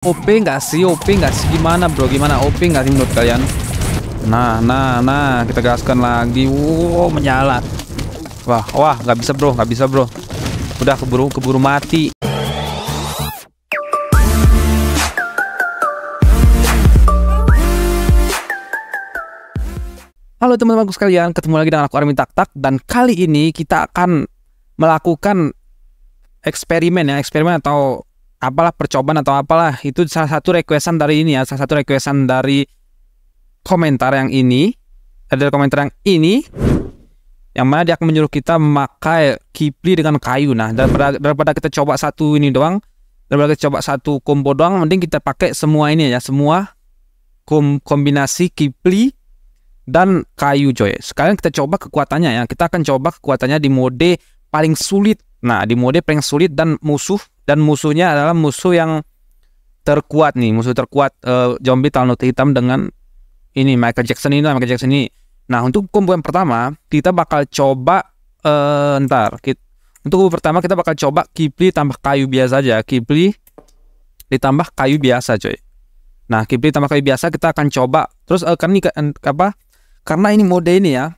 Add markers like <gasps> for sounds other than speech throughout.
OP nggak sih? OP nggak sih? Gimana bro? Gimana? OP nggak sih menurut kalian? Nah, nah, nah, kita gaskan lagi. Wow, menyala. Wah, wah, nggak bisa bro, nggak bisa bro. Udah keburu, keburu mati. Halo teman-temanku sekalian, ketemu lagi dengan aku Armin Tak dan kali ini kita akan melakukan eksperimen ya, eksperimen atau apalah percobaan atau apalah itu salah satu requestan dari ini ya salah satu requestan dari komentar yang ini ada komentar yang ini yang mana dia akan menyuruh kita memakai kipli dengan kayu nah daripada daripada kita coba satu ini doang daripada kita coba satu combo doang mending kita pakai semua ini ya semua kom kombinasi kipli dan kayu coy Sekarang kita coba kekuatannya ya kita akan coba kekuatannya di mode paling sulit Nah, di mode paling sulit dan musuh dan musuhnya adalah musuh yang terkuat nih, musuh terkuat uh, zombie talnut hitam dengan ini Michael Jackson ini, Michael Jackson ini. Nah, untuk kumpulan pertama kita bakal coba uh, ntar kita, untuk kumpulan pertama kita bakal coba Kipli tambah kayu biasa aja, Kipli ditambah kayu biasa, coy. Nah, Kipli tambah kayu biasa kita akan coba. Terus uh, kan ini apa? Karena ini mode ini ya.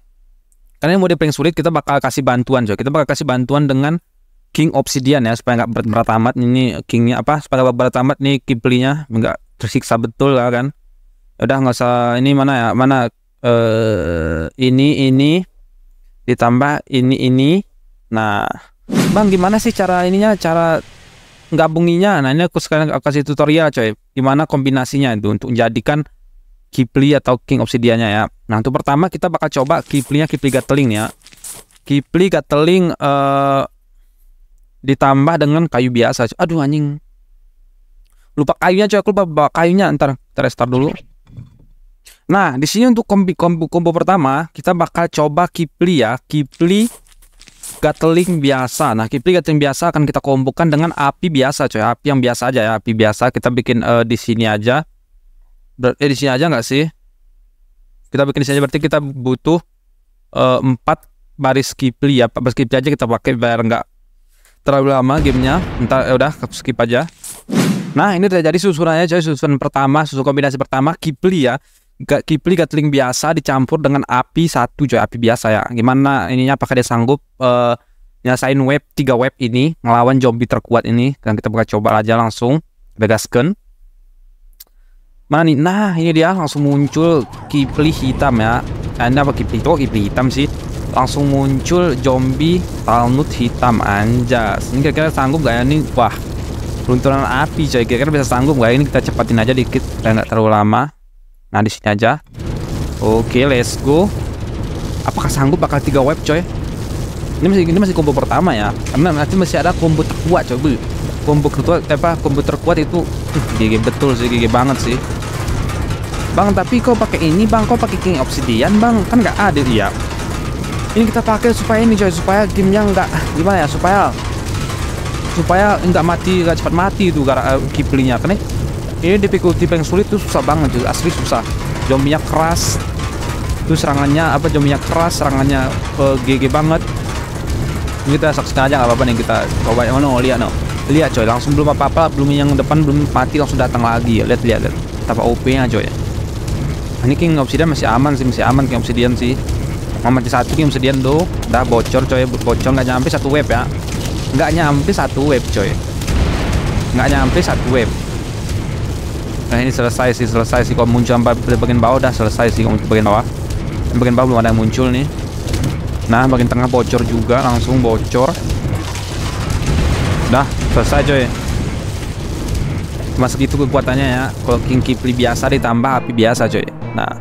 Karena ini mode paling sulit kita bakal kasih bantuan, coy. Kita bakal kasih bantuan dengan King Obsidian ya supaya nggak berat-berat amat ini Kingnya apa supaya nggak berat amat nih Kiplinya nggak tersiksa betul lah kan ya udah nggak usah ini mana ya mana eh ini ini ditambah ini ini nah bang gimana sih cara ininya cara gabunginya nah ini aku sekarang aku kasih tutorial coy gimana kombinasinya itu untuk menjadikan Kipli atau King Obsidiannya ya nah untuk pertama kita bakal coba Kiplinya Kipli Gatling ya Kipli Gatling eh ditambah dengan kayu biasa aduh anjing lupa kayunya coy aku lupa bawa kayunya ntar terestar restart dulu nah di sini untuk kombi kombo, kombo pertama kita bakal coba kipli ya kipli gatling biasa nah kipli gatling biasa akan kita kombokan dengan api biasa coy api yang biasa aja ya api biasa kita bikin uh, di sini aja eh, di sini aja nggak sih kita bikin di sini aja berarti kita butuh eh, empat 4 baris kipli ya baris kipli aja kita pakai biar nggak terlalu lama gamenya entar eh, udah skip aja nah ini terjadi susunannya jadi susunan pertama susu kombinasi pertama Kipli ya gak Kipli Gatling biasa dicampur dengan api satu coy api biasa ya gimana ininya apakah dia sanggup uh, nyelesain web tiga web ini melawan zombie terkuat ini dan kita buka coba aja langsung Vegasken mana nih nah ini dia langsung muncul Kipli hitam ya anda apa Kipli itu Kipli hitam sih langsung muncul zombie talnut hitam anjas ini kira-kira sanggup gak ya ini wah lunturan api coy kira-kira bisa sanggup gak ya? ini kita cepatin aja dikit dan gak terlalu lama nah di sini aja oke let's go apakah sanggup bakal tiga web coy ini masih ini masih combo pertama ya karena nanti masih ada combo terkuat coba. combo terkuat eh, apa combo terkuat itu uh, gigi betul sih gigi banget sih Bang, tapi kok pakai ini, Bang? Kok pakai King Obsidian, Bang? Kan nggak ada dia. Ya ini kita pakai supaya ini coy supaya gamenya nggak gimana ya supaya supaya nggak mati nggak cepat mati itu gara uh, eh, kiplinya kan ini difficulty paling sulit tuh susah banget tuh asli susah zombinya keras itu serangannya apa zombinya keras serangannya uh, eh, GG banget ini kita saksikan aja nggak apa-apa nih kita coba yang mana oh, lihat no lihat coy langsung belum apa-apa belum yang depan belum mati langsung datang lagi ya lihat lihat lihat tapa OP nya coy ini King Obsidian masih aman sih masih aman King Obsidian sih Mama C1 game sedian tuh dah bocor coy bocor nggak nyampe satu web ya nggak nyampe satu web coy nggak nyampe satu web nah ini selesai sih selesai sih kalau muncul sampai bagian bawah udah selesai sih kalau bagian bawah bagian bawah belum ada yang muncul nih nah bagian tengah bocor juga langsung bocor dah selesai coy Masuk itu kekuatannya ya kalau King Kipli biasa ditambah api biasa coy nah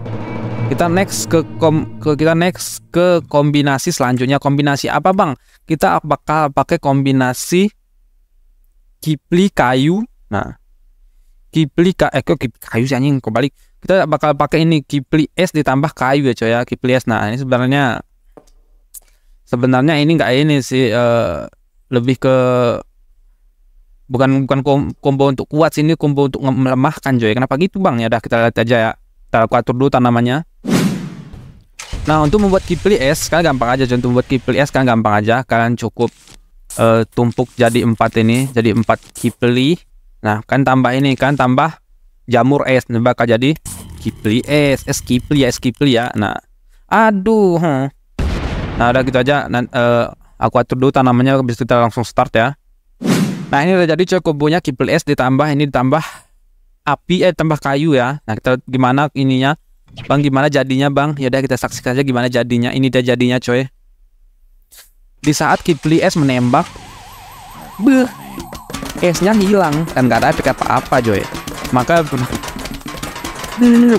kita next ke, kom, ke kita next ke kombinasi selanjutnya. Kombinasi apa, Bang? Kita bakal pakai kombinasi kipli kayu. Nah, kipli ka, eh, kok kipli kayu sih anjing kembali Kita bakal pakai ini kipli es ditambah kayu ya, coy ya. Kipli es. Nah, ini sebenarnya sebenarnya ini enggak ini sih uh, lebih ke bukan bukan combo untuk kuat sih ini combo untuk melemahkan coy. Kenapa gitu Bang? Ya dah kita lihat aja ya. Kita atur dulu tanamannya. Nah untuk membuat kipli es kalian gampang aja contoh buat kipli es kalian gampang aja kalian cukup uh, tumpuk jadi empat ini jadi empat kipli nah kan tambah ini kan tambah jamur es nih bakal jadi kipli es es kipli ya es kipli ya nah aduh huh. nah udah gitu aja nah, uh, aku atur dulu tanamannya habis kita langsung start ya nah ini udah jadi cukup punya kipli es ditambah ini ditambah api eh tambah kayu ya nah kita gimana ininya Bang gimana jadinya bang? Yaudah kita saksikan aja gimana jadinya. Ini dia jadinya coy. Di saat Kipli S menembak, beh, S-nya hilang dan gak ada efek apa-apa coy. Maka <laughs>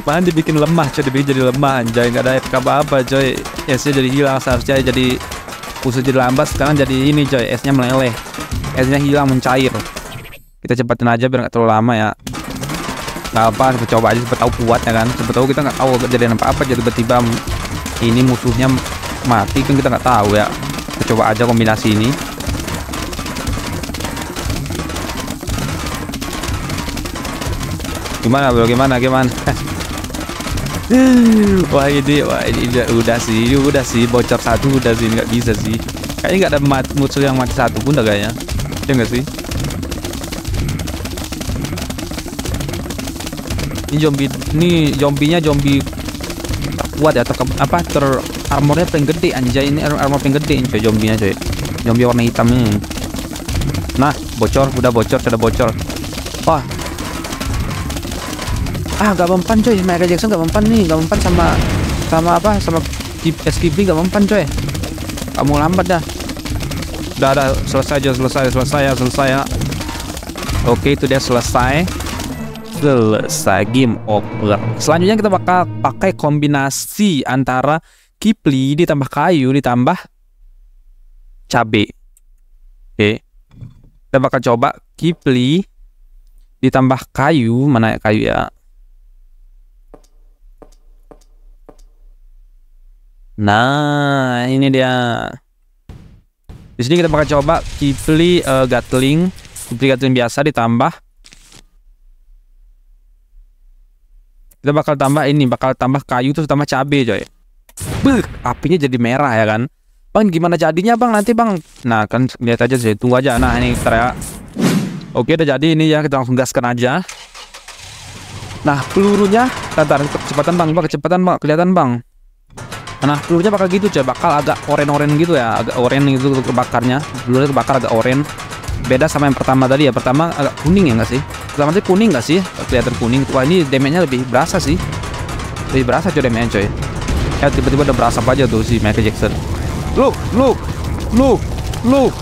Pan dibikin lemah coy, dibikin jadi lemah anjay, gak ada efek apa-apa coy. S-nya jadi hilang seharusnya jadi khusus jadi lambat sekarang jadi ini coy, S-nya meleleh. S-nya hilang mencair. Kita cepatin aja biar gak terlalu lama ya nggak apa kita coba aja siapa tahu kuat ya kan siapa tahu kita nggak tahu kejadian apa apa jadi tiba-tiba ini musuhnya mati kan kita nggak tahu ya kita coba aja kombinasi ini gimana bro gimana gimana <laughs> wah ini wah ini udah, sih ini udah sih bocor satu udah sih nggak bisa sih kayaknya nggak ada musuh yang mati satu pun dah kayaknya ya nggak sih ini zombie ini zombinya zombie kuat ya terkep, apa ter armornya paling gede anjay ini armor paling gede ini zombinya coy zombie warna hitam ini nah bocor udah bocor sudah bocor wah ah gak mempan coy Michael Jackson gak mempan nih gak mempan sama sama apa sama SKB gak mempan coy kamu lambat dah udah ada selesai aja selesai selesai ya selesai ya oke itu dia selesai selesai game over. Selanjutnya kita bakal pakai kombinasi antara kipli ditambah kayu ditambah cabe. Oke. Okay. Kita bakal coba kipli ditambah kayu, mana ya kayu ya? Nah, ini dia. Di sini kita bakal coba kipli uh, gatling, kipli gatling biasa ditambah Kita bakal tambah ini, bakal tambah kayu terus tambah cabe coy. Buh, apinya jadi merah ya kan. Bang, gimana jadinya bang nanti bang? Nah kan lihat aja sih, tunggu aja. Nah ini teriak. Oke udah jadi ini ya, kita langsung gaskan aja. Nah pelurunya, tatar kecepatan bang, bang kecepatan bang, kelihatan bang. Nah pelurunya bakal gitu coy, bakal agak oren-oren gitu ya, agak oren gitu kebakarnya. Pelurunya kebakar agak oren beda sama yang pertama tadi ya pertama agak eh, kuning ya nggak sih pertama sih kuning nggak sih kelihatan kuning wah ini damage-nya lebih berasa sih lebih berasa coy damage coy ya tiba-tiba udah berasa aja tuh si Michael Jackson look look look look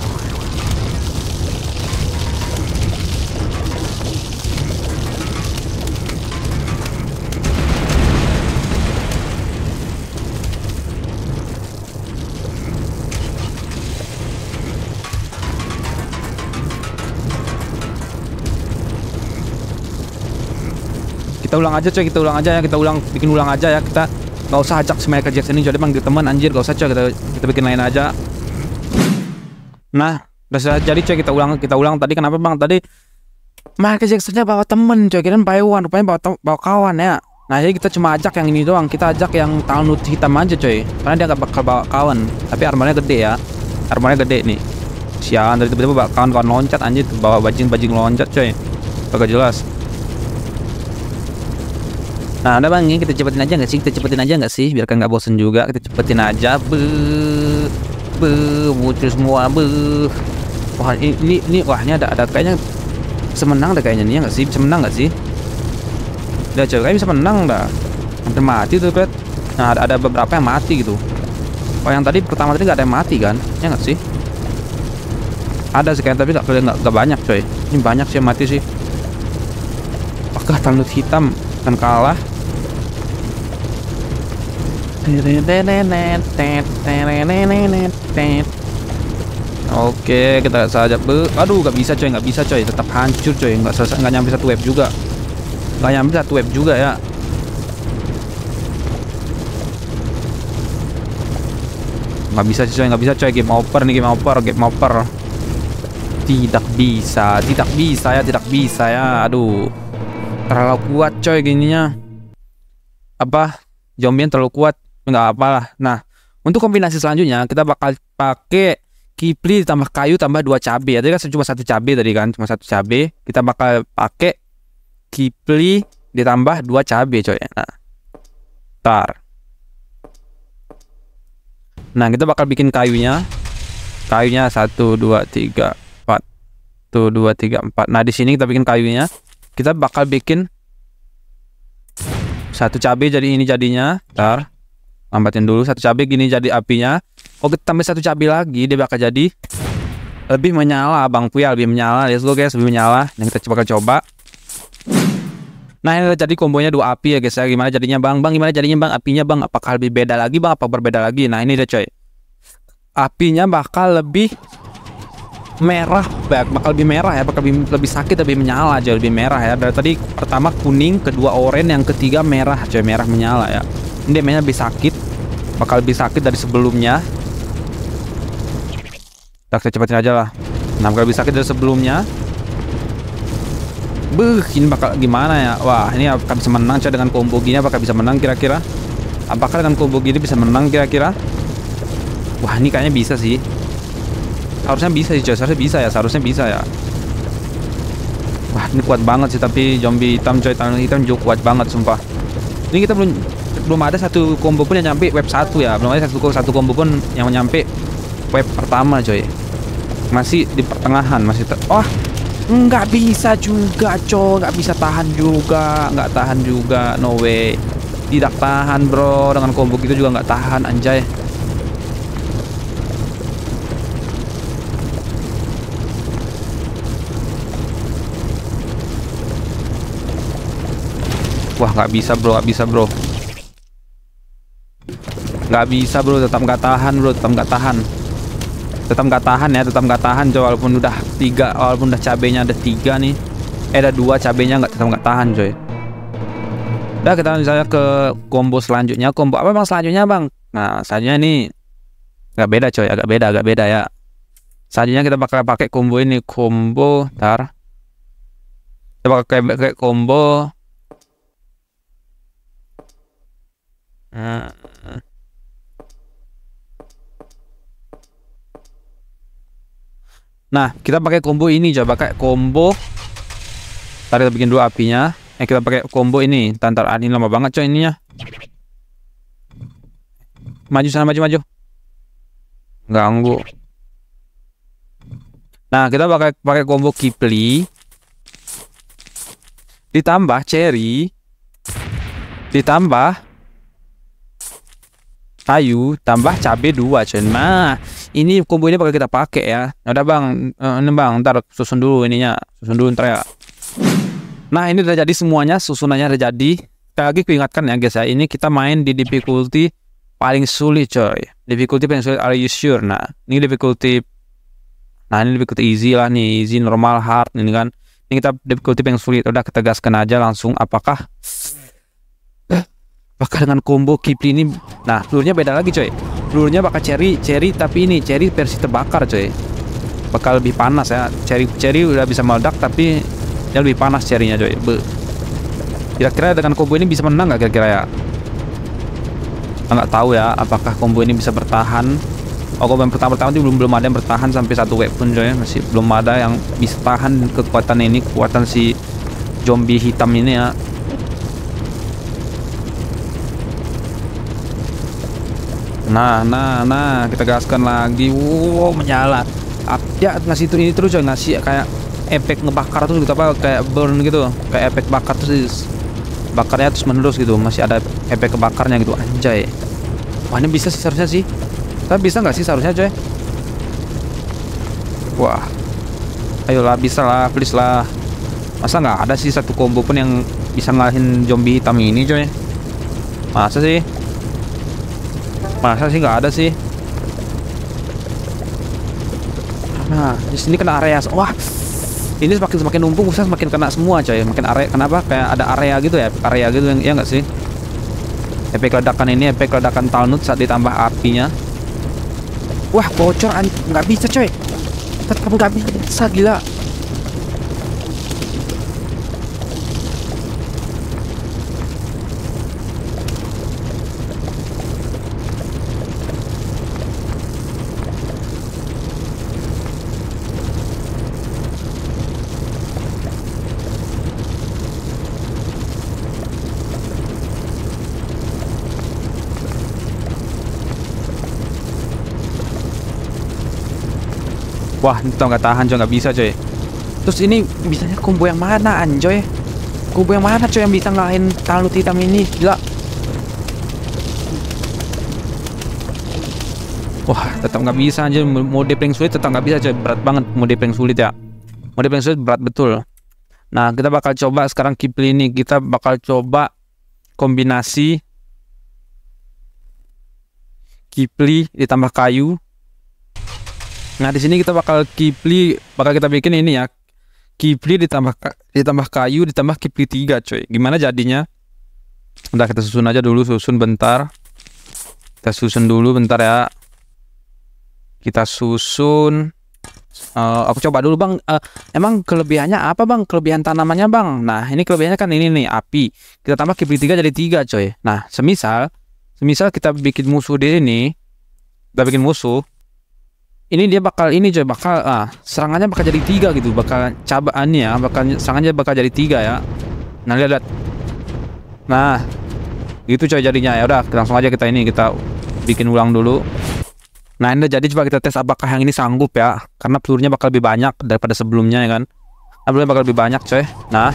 kita ulang aja coy kita ulang aja ya kita ulang bikin ulang aja ya kita nggak usah ajak si Michael Jackson ini jadi manggil teman anjir gak usah coy kita kita bikin lain aja nah udah jadi coy kita ulang kita ulang tadi kenapa bang tadi Michael saja bawa temen coy kira by one rupanya bawa bawa kawan ya nah jadi kita cuma ajak yang ini doang kita ajak yang tangan hitam aja coy karena dia gak bakal bawa kawan tapi armornya gede ya armornya gede nih sialan dari tiba-tiba kawan-kawan loncat anjir bawa bajing-bajing loncat coy agak jelas Nah udah bang, kita cepetin aja nggak sih? Kita cepetin aja nggak sih? Biarkan nggak bosen juga, kita cepetin aja. Be, be, muncul semua be. Wah ini, ini, ini ada, ada kayaknya semenang, deh kayaknya nih ya nggak sih? Semenang nggak sih? Udah coba, kayaknya bisa menang dah. Hampir mati tuh pet. Nah ada, ada beberapa yang mati gitu. Oh yang tadi pertama tadi nggak ada yang mati kan? Ya nggak sih? Ada sih kayaknya tapi nggak nggak banyak coy. Ini banyak sih yang mati sih. Apakah tanduk hitam akan kalah? Oke, kita saja be. Aduh, nggak bisa coy, nggak bisa coy, tetap hancur coy, nggak selesai, nggak nyampe satu web juga, nggak nyampe satu web juga ya. Nggak bisa coy, nggak bisa coy, game over nih, game over, game over. Tidak bisa, tidak bisa ya, tidak bisa ya. Aduh, terlalu kuat coy gininya. Apa? Zombie terlalu kuat nggak apalah nah untuk kombinasi selanjutnya kita bakal pakai kipli ditambah kayu tambah dua cabai tadi kan cuma satu cabai tadi kan cuma satu cabai kita bakal pakai kipli ditambah dua cabai coy nah tar nah kita bakal bikin kayunya kayunya satu dua tiga empat tuh dua tiga empat nah di sini kita bikin kayunya kita bakal bikin satu cabai jadi ini jadinya tar lambatin dulu satu cabai gini jadi apinya Oke tambah satu cabai lagi dia bakal jadi lebih menyala bang Puya lebih menyala let's go guys lebih menyala dan kita coba coba Nah ini jadi kombonya dua api ya guys ya Gimana jadinya bang? Bang gimana jadinya bang? Apinya bang apakah lebih beda lagi bang? Apa berbeda lagi? Nah ini dia coy Apinya bakal lebih merah bakal lebih merah ya bakal lebih, lebih sakit lebih menyala aja lebih merah ya dari tadi pertama kuning kedua oranye yang ketiga merah coy merah menyala ya ini damage lebih sakit bakal lebih sakit dari sebelumnya tak saya cepetin aja lah 6 kali lebih sakit dari sebelumnya Beuh, ini bakal gimana ya? Wah, ini akan bisa menang coy dengan combo gini? Apakah bisa menang kira-kira? Apakah dengan combo gini bisa menang kira-kira? Wah, ini kayaknya bisa sih. Harusnya bisa sih, coy. Seharusnya bisa ya, seharusnya bisa ya. Wah, ini kuat banget sih tapi zombie hitam coy. Tangan hitam juga kuat banget sumpah. Ini kita belum belum ada satu combo pun yang nyampe web 1 ya. Belum ada satu satu combo pun yang nyampe web pertama coy. Masih di pertengahan, masih ter Wah, oh, nggak bisa juga coy, nggak bisa tahan juga, nggak tahan juga, no way. Tidak tahan bro, dengan combo gitu juga nggak tahan anjay. Wah nggak bisa bro, nggak bisa bro. Nggak bisa bro, tetap nggak tahan bro, tetap nggak tahan. Tetap nggak tahan ya, tetap nggak tahan. coba walaupun udah tiga, walaupun udah cabenya ada tiga nih. Eh ada dua cabenya nggak tetap nggak tahan coy. Ya. Udah kita misalnya ke combo selanjutnya. Combo apa bang selanjutnya bang? Nah selanjutnya nih nggak beda coy, ya. agak beda, agak beda ya. Selanjutnya kita bakal pakai combo ini combo, tar. Coba pakai combo Nah, nah, kita pakai combo ini coba pakai combo. Tadi kita bikin dua apinya. Eh kita pakai combo ini. Tantar ini lama banget coy ininya. Maju sana maju maju. Ganggu. Nah, kita pakai pakai combo Kipli. Ditambah cherry. Ditambah kayu tambah cabe dua cuman nah ini kombo ini bakal kita pakai ya udah bang eh, nembang bang ntar susun dulu ininya susun dulu ntar ya nah ini udah jadi semuanya susunannya udah jadi sekali lagi kuingatkan ya guys ya ini kita main di difficulty paling sulit coy difficulty paling sulit are you sure nah ini difficulty nah ini difficulty easy lah nih easy normal hard ini kan ini kita difficulty paling sulit udah ketegaskan aja langsung apakah Bakal dengan combo Kipli ini Nah pelurunya beda lagi coy Pelurunya bakal cherry Cherry tapi ini Cherry versi terbakar coy Bakal lebih panas ya Cherry, cherry udah bisa meledak Tapi Yang lebih panas cerinya coy Kira-kira dengan combo ini bisa menang gak kira-kira ya nah, nggak tahu ya apakah combo ini bisa bertahan Oh, kalau yang pertama pertama belum belum ada yang bertahan sampai satu wave pun coy, masih belum ada yang bisa tahan kekuatan ini, kekuatan si zombie hitam ini ya. Nah, nah, nah, kita gaskan lagi. Wow, menyala. Ya ngasih itu ini terus ya ngasih kayak efek ngebakar terus gitu apa kayak burn gitu, kayak efek bakar terus bakarnya terus menerus gitu, masih ada efek kebakarnya gitu anjay. Wah, ini bisa sih seharusnya sih. Tapi bisa nggak sih seharusnya coy? Wah. Ayolah bisa lah, please lah. Masa nggak ada sih satu combo pun yang bisa ngalahin zombie hitam ini coy? Masa sih? Masa sih nggak ada sih? Nah, di sini kena area. Wah. Ini semakin semakin numpuk, usah semakin kena semua, coy. Makin area kenapa? Kayak ada area gitu ya, area gitu yang ya nggak sih? Efek ledakan ini, efek ledakan talnut saat ditambah apinya. Wah, bocor nggak bisa, coy. Tetap nggak bisa, gila. Wah, ini tau nggak tahan coy, nggak bisa coy. Terus ini bisanya kumbu yang mana anjoy? Kumbu yang mana coy yang bisa ngalahin talut hitam ini? Gila. Wah, tetap nggak bisa anjoy. mode paling sulit tetap nggak bisa coy, berat banget mode paling sulit ya. Mode paling sulit berat betul. Nah, kita bakal coba sekarang Kipli ini, kita bakal coba kombinasi Kipli ditambah kayu Nah, di sini kita bakal kipli bakal kita bikin ini ya. Kipli ditambah ditambah kayu ditambah kipli tiga, coy. Gimana jadinya? Udah kita susun aja dulu, susun bentar. Kita susun dulu bentar ya. Kita susun Uh, aku coba dulu bang. Uh, emang kelebihannya apa bang? Kelebihan tanamannya bang. Nah ini kelebihannya kan ini nih api. Kita tambah kipli tiga jadi tiga coy. Nah semisal, semisal kita bikin musuh di sini, kita bikin musuh, ini dia bakal ini coy bakal ah serangannya bakal jadi tiga gitu bakal cabaannya ah, bakal serangannya bakal jadi tiga ya nah lihat, lihat. nah gitu coy jadinya ya udah langsung aja kita ini kita bikin ulang dulu nah ini jadi coba kita tes apakah yang ini sanggup ya karena pelurunya bakal lebih banyak daripada sebelumnya ya kan nah, pelurunya bakal lebih banyak coy nah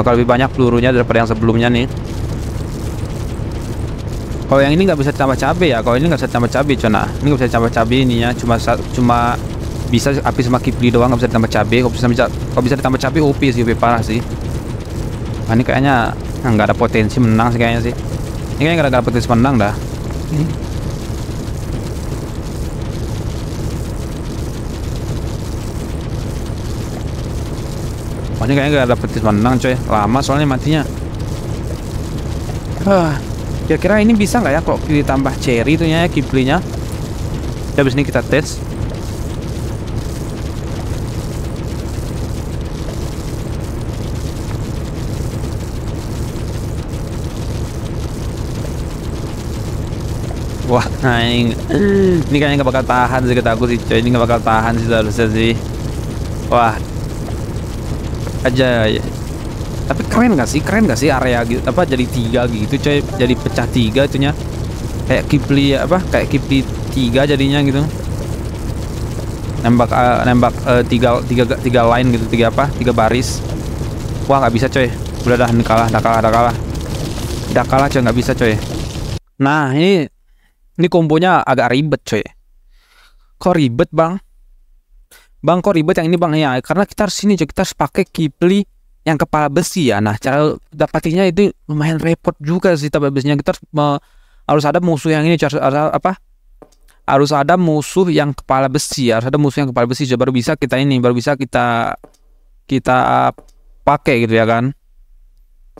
bakal lebih banyak pelurunya daripada yang sebelumnya nih kalau yang ini nggak bisa tambah cabai ya kalau ini nggak bisa tambah cabai coba. ini nggak bisa tambah cabai ini ya cuma cuma bisa api sama kipli doang nggak bisa ditambah cabai kalau bisa kalau bisa ditambah cabai upi sih upi parah sih nah, ini kayaknya nah, nggak ada potensi menang sih kayaknya sih ini kayaknya nggak ada potensi menang dah hmm. Pokoknya oh, kayaknya ada potensi menang coy Lama soalnya matinya ah. Kira-kira ini bisa nggak ya kok ditambah cherry itu ya kiblinya? Ya, habis ini kita tes. Wah, nah Ini kayaknya nggak bakal tahan sih kita aku sih, Ini nggak bakal tahan sih harusnya sih. Wah. Aja ya tapi keren gak sih keren gak sih area gitu apa jadi tiga gitu coy jadi pecah tiga itunya kayak kipli apa kayak kipli tiga jadinya gitu nembak uh, nembak uh, tiga tiga tiga line gitu tiga apa tiga baris wah nggak bisa coy udah dah kalah dah kalah dah kalah dah kalah coy nggak bisa coy nah ini ini kombonya agak ribet coy kok ribet bang bang kok ribet yang ini bang ya karena kita harus sini coy kita harus pakai kipli yang kepala besi ya. Nah, cara dapatinnya itu lumayan repot juga sih tapi besinya kita harus, ada musuh yang ini harus ada apa? Harus ada musuh yang kepala besi, ya. harus ada musuh yang kepala besi baru bisa kita ini, baru bisa kita kita pakai gitu ya kan.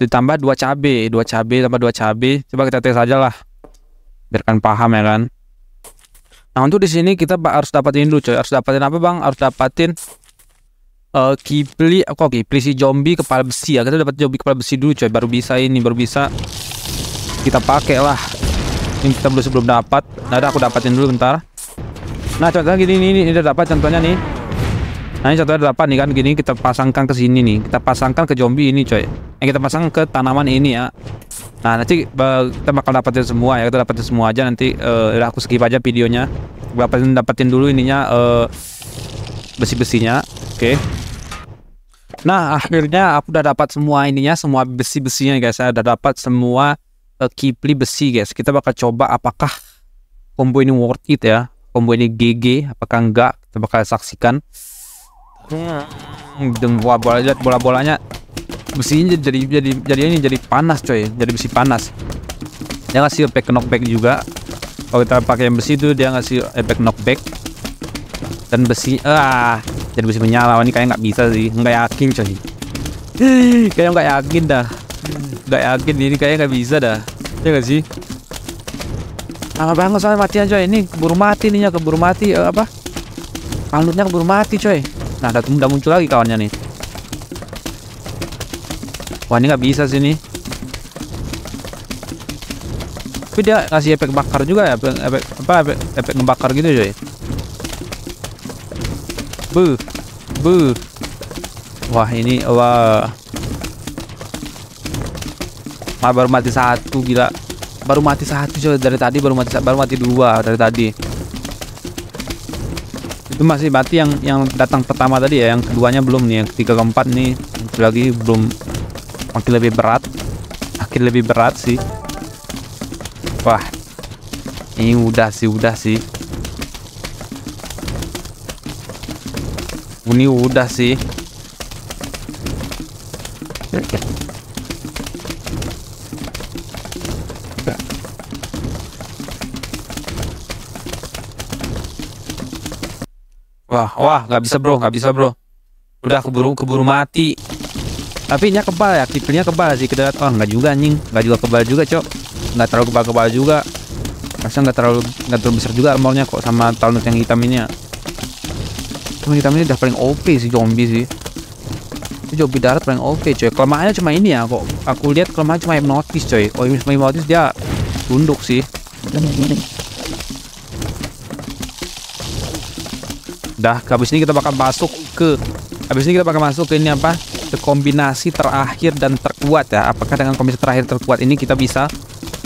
Ditambah dua cabe, dua cabe tambah dua cabe. Coba kita tes aja lah. Biarkan paham ya kan. Nah, untuk di sini kita harus dapatin dulu coy. Harus dapatin apa, Bang? Harus dapatin uh, Kipli kok Kipli si zombie kepala besi ya kita dapat zombie kepala besi dulu coy baru bisa ini baru bisa kita pakai lah ini kita belum sebelum dapat nah ada aku dapatin dulu bentar nah contohnya gini ini, ini, ini udah dapat contohnya nih nah ini contohnya ada dapat nih kan gini kita pasangkan ke sini nih kita pasangkan ke zombie ini coy yang eh, kita pasang ke tanaman ini ya nah nanti uh, kita bakal dapatin semua ya kita dapatin semua aja nanti uh, udah aku skip aja videonya dapatin dapatin dulu ininya uh, besi-besinya oke Nah, akhirnya aku udah dapat semua ininya, semua besi-besinya guys. Saya udah dapat semua uh, kipli besi guys. Kita bakal coba apakah combo ini worth it ya. Combo ini GG apakah enggak? Kita bakal saksikan. Hmm, dan bola-bola bola-bolanya besinya jadi jadi jadi ini jadi panas coy, jadi besi panas. Dia ngasih efek knockback juga. Kalau kita pakai yang besi itu dia ngasih efek knockback dan besi ah jadi bisa menyala ini kayak nggak bisa sih nggak yakin coy kayak nggak yakin dah nggak yakin ini kayak nggak bisa dah ya nggak sih lama banget soalnya matian coy ini keburu mati nih ya keburu mati uh, apa alutnya keburu mati coy nah udah, udah muncul lagi kawannya nih wah ini nggak bisa sih nih tapi dia ngasih efek bakar juga ya efek, apa efek, efek ngebakar gitu coy Bu. Bu. Wah, ini wah. baru mati satu gila. Baru mati satu coba dari tadi baru mati baru mati dua dari tadi. Itu masih mati yang yang datang pertama tadi ya, yang keduanya belum nih, yang ketiga keempat nih lagi belum makin lebih berat. Makin lebih berat sih. Wah. Ini udah sih, udah sih. Ini udah sih. Wah, wah, nggak bisa bro, nggak bisa bro. Udah keburu keburu mati. Tapi ini kebal ya, tipenya kebal sih kita lihat. Oh nggak juga anjing, nggak juga kebal juga cok. Nggak terlalu kebal kebal juga. Rasanya nggak terlalu nggak terlalu besar juga armornya kok sama talut yang hitam ini ya. Cuma hitam ini udah paling OP sih zombie sih. Itu zombie darat paling OP coy. Kelemahannya cuma ini ya kok. Aku lihat kelemahan cuma hipnotis coy. Oh ini hipnotis dia tunduk sih. Dah, habis ini kita bakal masuk ke habis ini kita bakal masuk ke ini apa? Ke kombinasi terakhir dan terkuat ya. Apakah dengan kombinasi terakhir terkuat ini kita bisa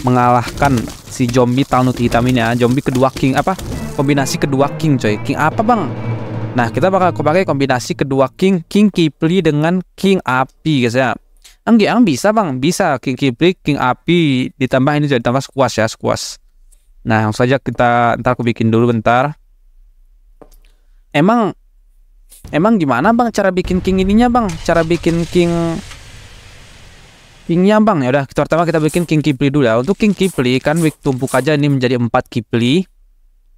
mengalahkan si zombie tanut hitam ini ya? Zombie kedua king apa? Kombinasi kedua king coy. King apa, Bang? Nah, kita bakal pakai kombinasi kedua king, king Kipli dengan king api, guys ya. Anggi, ang bisa bang, bisa king Kipli, king api, ditambah ini jadi tambah squash ya, squash. Nah, langsung saja kita ntar aku bikin dulu bentar. Emang emang gimana bang cara bikin king ininya bang? Cara bikin king Kingnya bang ya udah pertama kita bikin king kipli dulu ya untuk king kipli kan tumpuk aja ini menjadi empat kipli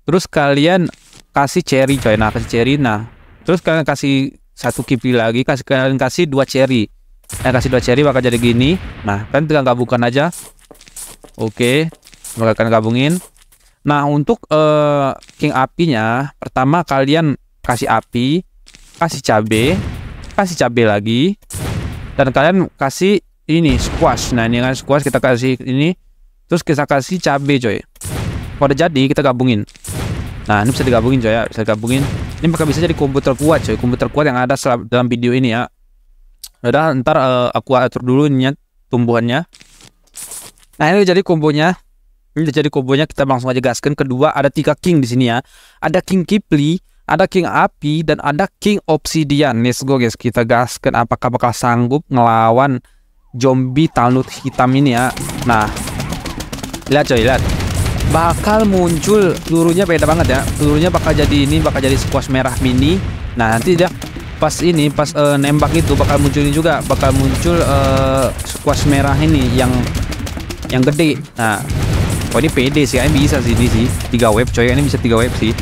terus kalian kasih cherry coy nah kasih cherry nah terus kalian kasih satu kipi lagi kasih kalian kasih dua cherry nah kasih dua cherry bakal jadi gini nah kan tinggal gabungkan aja oke bakal kalian gabungin nah untuk uh, king apinya pertama kalian kasih api kasih cabe kasih cabe lagi dan kalian kasih ini squash nah ini kan squash kita kasih ini terus kita kasih cabe coy kalau jadi kita gabungin Nah, ini bisa digabungin coy ya, bisa digabungin. Ini bakal bisa jadi komputer kuat coy, komputer kuat yang ada dalam video ini ya. Udah, ntar uh, aku atur dulu ini tumbuhannya. Nah, ini jadi kombonya. Ini jadi kombonya kita langsung aja gaskan. Kedua, ada tiga king di sini ya. Ada king Kipli, ada king api dan ada king obsidian. Let's go guys, kita gaskan apakah bakal sanggup ngelawan zombie talut hitam ini ya. Nah, lihat coy, lihat bakal muncul pelurunya beda banget ya pelurunya bakal jadi ini bakal jadi squash merah mini nah nanti dia pas ini pas uh, nembak itu bakal muncul juga bakal muncul uh, squash merah ini yang yang gede nah oh ini pede sih ini bisa sih ini sih tiga web coy ini bisa tiga web sih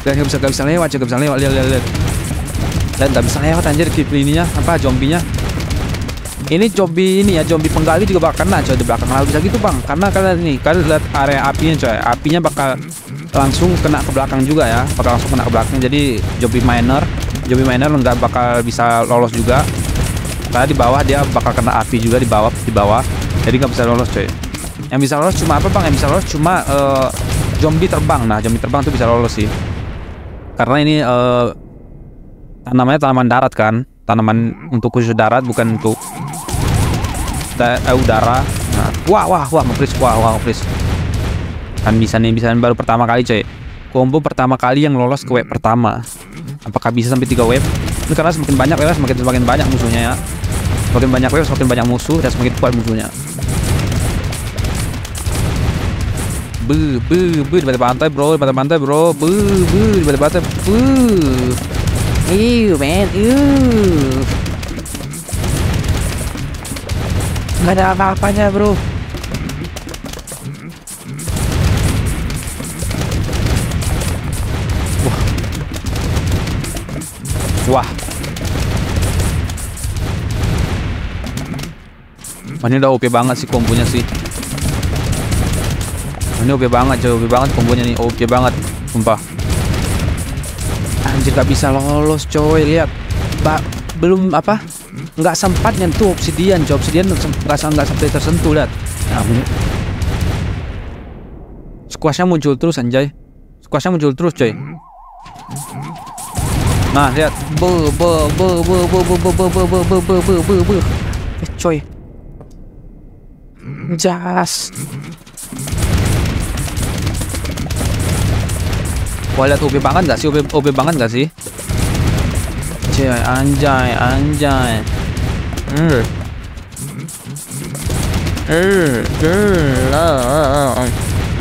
dan nggak bisa nggak bisa lewat nggak bisa lewat lihat lihat lihat dan nggak bisa lewat anjir ininya apa zombinya ini zombie ini ya zombie penggali juga bakal kena coy di belakang lalu nah, bisa gitu bang karena kalian nih kalian lihat area apinya coy apinya bakal langsung kena ke belakang juga ya bakal langsung kena ke belakang jadi zombie miner zombie miner nggak bakal bisa lolos juga karena di bawah dia bakal kena api juga di bawah di bawah jadi nggak bisa lolos coy yang bisa lolos cuma apa bang yang bisa lolos cuma uh, zombie terbang nah zombie terbang tuh bisa lolos sih karena ini uh, tanamannya tanaman darat kan tanaman untuk khusus darat bukan untuk uh, udara nah, wah wah wah nge wah wah nge kan bisa nih bisa baru pertama kali coy combo pertama kali yang lolos ke web pertama apakah bisa sampai tiga web ini karena semakin banyak wave semakin semakin banyak musuhnya ya semakin banyak web semakin banyak musuh dan semakin kuat musuhnya be be be di pantai bro di pantai bro be be di pantai man ew Gak ada apa-apanya bro Wah. Wah. Wah ini udah OP banget sih kombonya sih Ini OP banget jauh OP banget kombonya nih OP banget Sumpah Anjir gak bisa lolos coy Lihat ba Belum apa nggak sempat nyentuh obsidian jauh obsidian rasa nggak sampai tersentuh lihat nah, squashnya muncul terus anjay squashnya muncul terus coy nah lihat be be be be be be be be be be be be be be be eh coy jas Wah lihat be banget gak sih? obi be banget gak sih? cuy, anjay, anjay.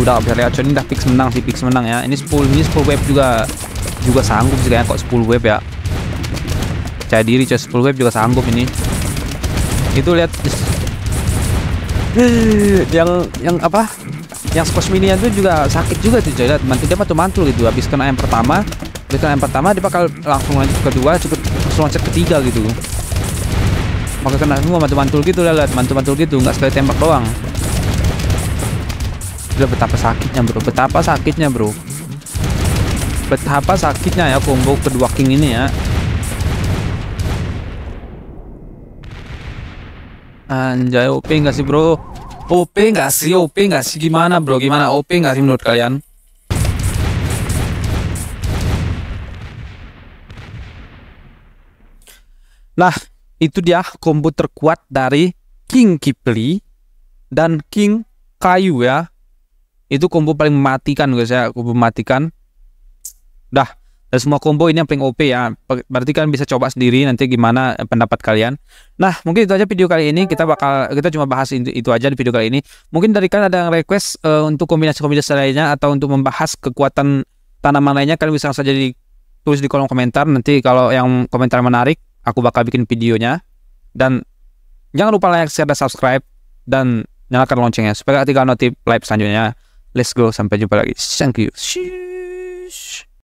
Udah biar lihat ini Udah fix menang sih fix menang ya. Ini 10 ini 10 web juga juga sanggup sih kayaknya kok 10 web ya. Percaya diri coy 10 web juga sanggup ini. Itu lihat <gasps> yang yang apa? Yang squash mini itu juga sakit juga tuh coy. Lihat mantul dia mantul-mantul gitu. Habis kena yang pertama, habis kena yang pertama dia bakal langsung lanjut kedua, cukup langsung lanjut ketiga gitu maka kena semua mantul-mantul gitu lah lihat mantul-mantul gitu nggak sekali tembak doang udah betapa sakitnya bro betapa sakitnya bro betapa sakitnya ya combo kedua king ini ya anjay OP nggak sih bro OP nggak sih OP nggak sih gimana bro gimana OP nggak sih menurut kalian Nah itu dia combo terkuat dari King Kipli dan King Kayu ya. Itu combo paling mematikan guys ya, combo mematikan. Dah, dan semua combo ini yang paling OP ya. Berarti kan bisa coba sendiri nanti gimana eh, pendapat kalian. Nah, mungkin itu aja video kali ini. Kita bakal kita cuma bahas itu, aja di video kali ini. Mungkin dari kalian ada yang request uh, untuk kombinasi-kombinasi lainnya atau untuk membahas kekuatan tanaman lainnya kalian bisa saja di tulis di kolom komentar nanti kalau yang komentar menarik aku bakal bikin videonya dan jangan lupa like, share, dan subscribe dan nyalakan loncengnya supaya ketika notif live selanjutnya let's go sampai jumpa lagi thank you Sheesh.